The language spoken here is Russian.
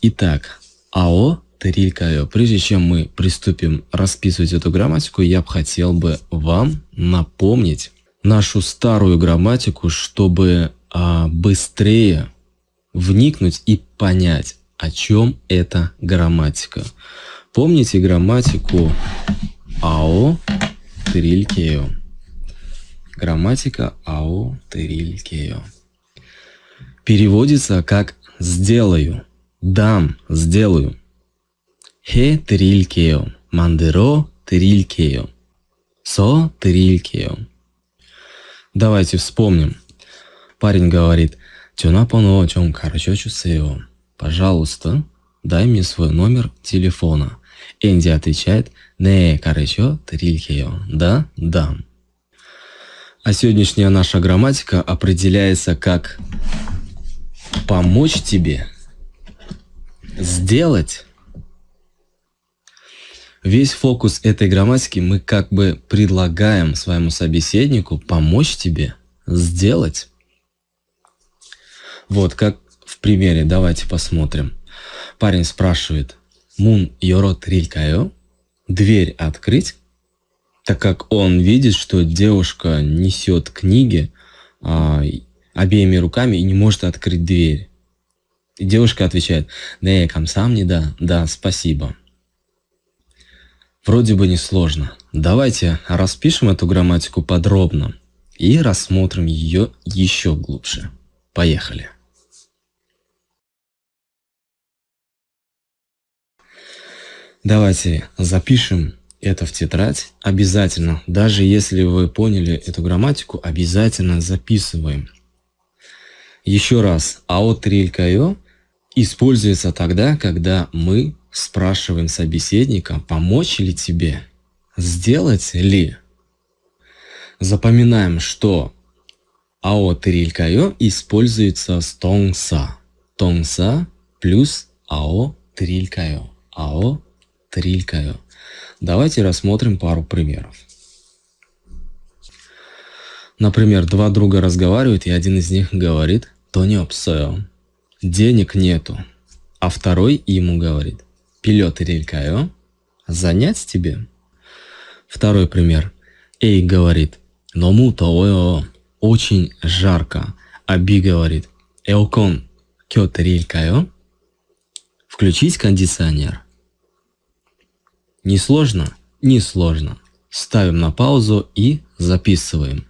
Итак, АО Терилькайо. Прежде чем мы приступим расписывать эту грамматику, я бы хотел бы вам напомнить нашу старую грамматику, чтобы а, быстрее вникнуть и понять, о чем эта грамматика. Помните грамматику АО Терилькео? Грамматика АО Терилькео. Переводится как «сделаю». Дам, сделаю. Хе трилькео, мандеро трилькео, со трилькео. Давайте вспомним. Парень говорит, тюнапоно чем хорошо чувствую. Пожалуйста, дай мне свой номер телефона. Энди отвечает, не хорошо трилькео, да, дам. А сегодняшняя наша грамматика определяется как «помочь тебе» сделать, весь фокус этой грамматики мы как бы предлагаем своему собеседнику помочь тебе сделать. Вот, как в примере, давайте посмотрим. Парень спрашивает, «Мун йорот рилькаю?» «Дверь открыть?» Так как он видит, что девушка несет книги а, обеими руками и не может открыть дверь. И девушка отвечает, да я сам не да, да, спасибо. Вроде бы не сложно. Давайте распишем эту грамматику подробно и рассмотрим ее еще глубже. Поехали. Давайте запишем это в тетрадь. Обязательно, даже если вы поняли эту грамматику, обязательно записываем. Еще раз. Аотрилькайо используется тогда, когда мы спрашиваем собеседника, помочь ли тебе, сделать ли. Запоминаем, что ао трилькайо используется с тонса. Тонса плюс ао трилькайо. Ао трилькайо. Давайте рассмотрим пару примеров. Например, два друга разговаривают, и один из них говорит «Тонёпсэо» денег нету. А второй ему говорит, пилет релькаю, а? занять тебе? Второй пример. Эй говорит, но то очень жарко. А Би говорит, эокон, кет релькаю? А? Включить кондиционер. Несложно? Несложно. Ставим на паузу и записываем.